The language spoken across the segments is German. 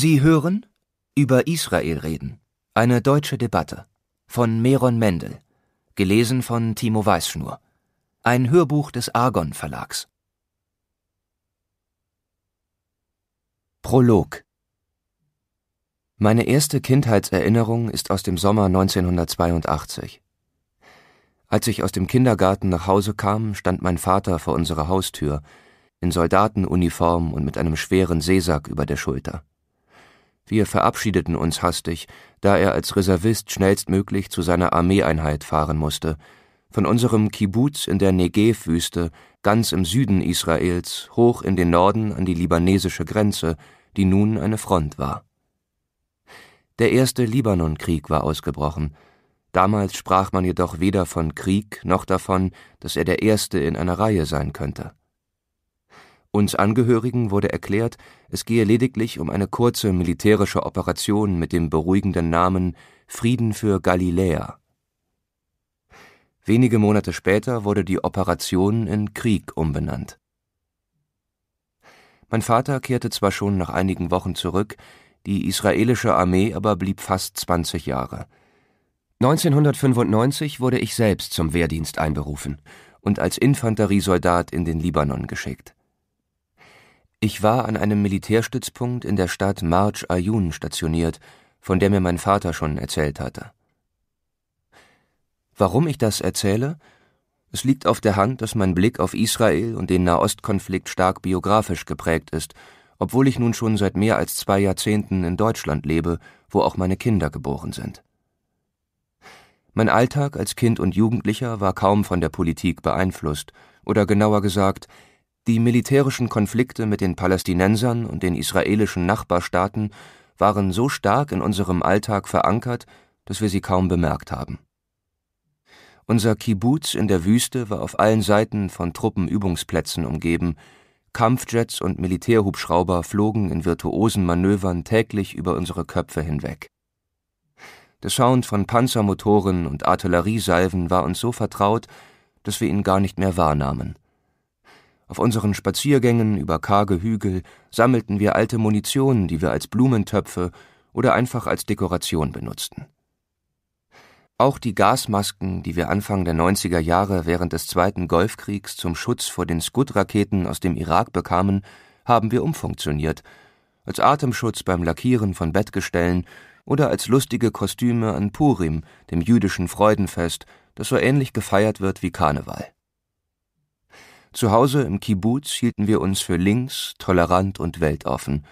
Sie hören über Israel reden. Eine deutsche Debatte von Meron Mendel, gelesen von Timo Weißschnur. Ein Hörbuch des Argon Verlags. Prolog Meine erste Kindheitserinnerung ist aus dem Sommer 1982. Als ich aus dem Kindergarten nach Hause kam, stand mein Vater vor unserer Haustür, in Soldatenuniform und mit einem schweren Seesack über der Schulter. Wir verabschiedeten uns hastig, da er als Reservist schnellstmöglich zu seiner Armeeeinheit fahren musste. Von unserem Kibbuz in der Negev-Wüste, ganz im Süden Israels, hoch in den Norden an die libanesische Grenze, die nun eine Front war. Der erste Libanon-Krieg war ausgebrochen. Damals sprach man jedoch weder von Krieg noch davon, dass er der erste in einer Reihe sein könnte. Uns Angehörigen wurde erklärt, es gehe lediglich um eine kurze militärische Operation mit dem beruhigenden Namen Frieden für Galiläa. Wenige Monate später wurde die Operation in Krieg umbenannt. Mein Vater kehrte zwar schon nach einigen Wochen zurück, die israelische Armee aber blieb fast 20 Jahre. 1995 wurde ich selbst zum Wehrdienst einberufen und als Infanteriesoldat in den Libanon geschickt. Ich war an einem Militärstützpunkt in der Stadt March Ayun stationiert, von der mir mein Vater schon erzählt hatte. Warum ich das erzähle? Es liegt auf der Hand, dass mein Blick auf Israel und den Nahostkonflikt stark biografisch geprägt ist, obwohl ich nun schon seit mehr als zwei Jahrzehnten in Deutschland lebe, wo auch meine Kinder geboren sind. Mein Alltag als Kind und Jugendlicher war kaum von der Politik beeinflusst, oder genauer gesagt, die militärischen Konflikte mit den Palästinensern und den israelischen Nachbarstaaten waren so stark in unserem Alltag verankert, dass wir sie kaum bemerkt haben. Unser Kibbutz in der Wüste war auf allen Seiten von Truppenübungsplätzen umgeben, Kampfjets und Militärhubschrauber flogen in virtuosen Manövern täglich über unsere Köpfe hinweg. Der Sound von Panzermotoren und Artilleriesalven war uns so vertraut, dass wir ihn gar nicht mehr wahrnahmen – auf unseren Spaziergängen über karge Hügel sammelten wir alte Munition, die wir als Blumentöpfe oder einfach als Dekoration benutzten. Auch die Gasmasken, die wir Anfang der 90er Jahre während des Zweiten Golfkriegs zum Schutz vor den Scud-Raketen aus dem Irak bekamen, haben wir umfunktioniert. Als Atemschutz beim Lackieren von Bettgestellen oder als lustige Kostüme an Purim, dem jüdischen Freudenfest, das so ähnlich gefeiert wird wie Karneval. Zu Hause im Kibbuz hielten wir uns für links, tolerant und weltoffen.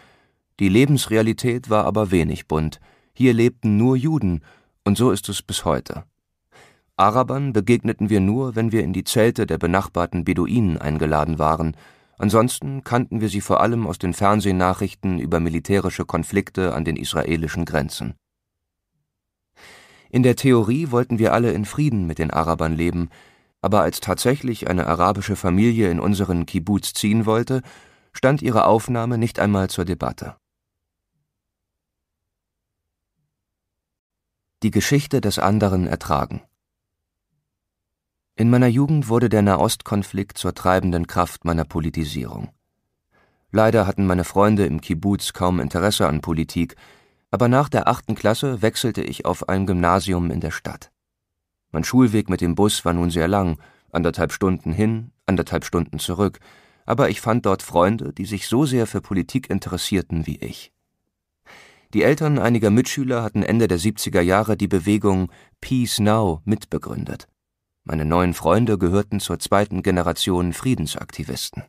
Die Lebensrealität war aber wenig bunt. Hier lebten nur Juden, und so ist es bis heute. Arabern begegneten wir nur, wenn wir in die Zelte der benachbarten Beduinen eingeladen waren. Ansonsten kannten wir sie vor allem aus den Fernsehnachrichten über militärische Konflikte an den israelischen Grenzen. In der Theorie wollten wir alle in Frieden mit den Arabern leben, aber als tatsächlich eine arabische Familie in unseren Kibbuz ziehen wollte, stand ihre Aufnahme nicht einmal zur Debatte. Die Geschichte des anderen ertragen. In meiner Jugend wurde der Nahostkonflikt zur treibenden Kraft meiner Politisierung. Leider hatten meine Freunde im Kibbuz kaum Interesse an Politik, aber nach der achten Klasse wechselte ich auf ein Gymnasium in der Stadt. Mein Schulweg mit dem Bus war nun sehr lang, anderthalb Stunden hin, anderthalb Stunden zurück, aber ich fand dort Freunde, die sich so sehr für Politik interessierten wie ich. Die Eltern einiger Mitschüler hatten Ende der 70er Jahre die Bewegung Peace Now mitbegründet. Meine neuen Freunde gehörten zur zweiten Generation Friedensaktivisten.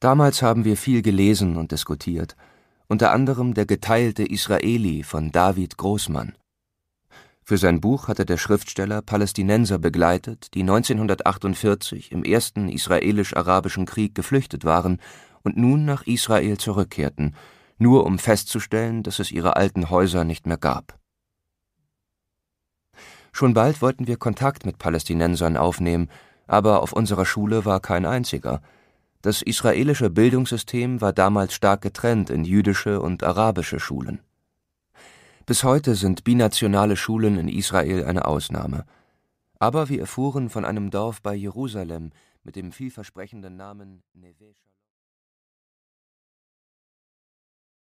Damals haben wir viel gelesen und diskutiert, unter anderem der geteilte Israeli von David Großmann. Für sein Buch hatte der Schriftsteller Palästinenser begleitet, die 1948 im ersten israelisch-arabischen Krieg geflüchtet waren und nun nach Israel zurückkehrten, nur um festzustellen, dass es ihre alten Häuser nicht mehr gab. Schon bald wollten wir Kontakt mit Palästinensern aufnehmen, aber auf unserer Schule war kein einziger. Das israelische Bildungssystem war damals stark getrennt in jüdische und arabische Schulen. Bis heute sind binationale Schulen in Israel eine Ausnahme. Aber wir erfuhren von einem Dorf bei Jerusalem mit dem vielversprechenden Namen Nevesha.